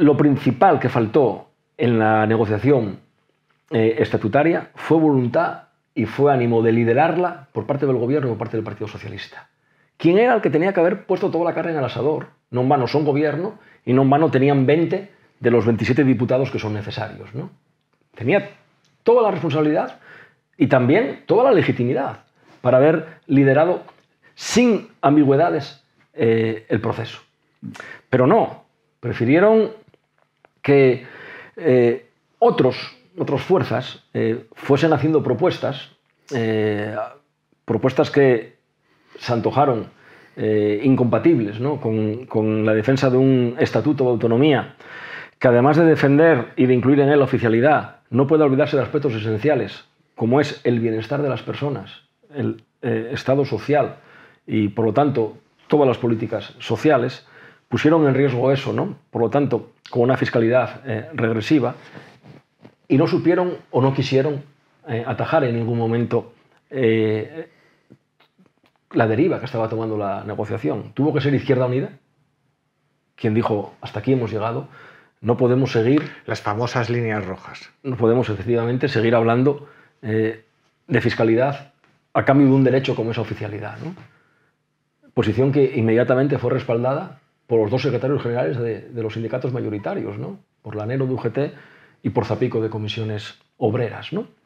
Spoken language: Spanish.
lo principal que faltó en la negociación eh, estatutaria fue voluntad y fue ánimo de liderarla por parte del gobierno y por parte del Partido Socialista. ¿Quién era el que tenía que haber puesto toda la carne en el asador? No en vano son gobierno y no en vano tenían 20 de los 27 diputados que son necesarios. ¿no? Tenía toda la responsabilidad y también toda la legitimidad para haber liderado sin ambigüedades eh, el proceso. Pero no, prefirieron que eh, otros, otras fuerzas eh, fuesen haciendo propuestas, eh, propuestas que se antojaron incompatibles ¿no? con, con la defensa de un estatuto de autonomía, que además de defender y de incluir en él la oficialidad, no puede olvidarse de aspectos esenciales, como es el bienestar de las personas, el Estado social y, por lo tanto, todas las políticas sociales, pusieron en riesgo eso, ¿no? Por lo tanto, con una fiscalidad eh, regresiva, y no supieron o no quisieron eh, atajar en ningún momento eh, la deriva que estaba tomando la negociación. Tuvo que ser Izquierda Unida quien dijo, hasta aquí hemos llegado, no podemos seguir... Las famosas líneas rojas. No podemos efectivamente seguir hablando de fiscalidad a cambio de un derecho como esa oficialidad. ¿no? Posición que inmediatamente fue respaldada por los dos secretarios generales de, los sindicatos mayoritarios, ¿no? por Lanero de UGT y por Zapico de comisiones obreras. ¿no?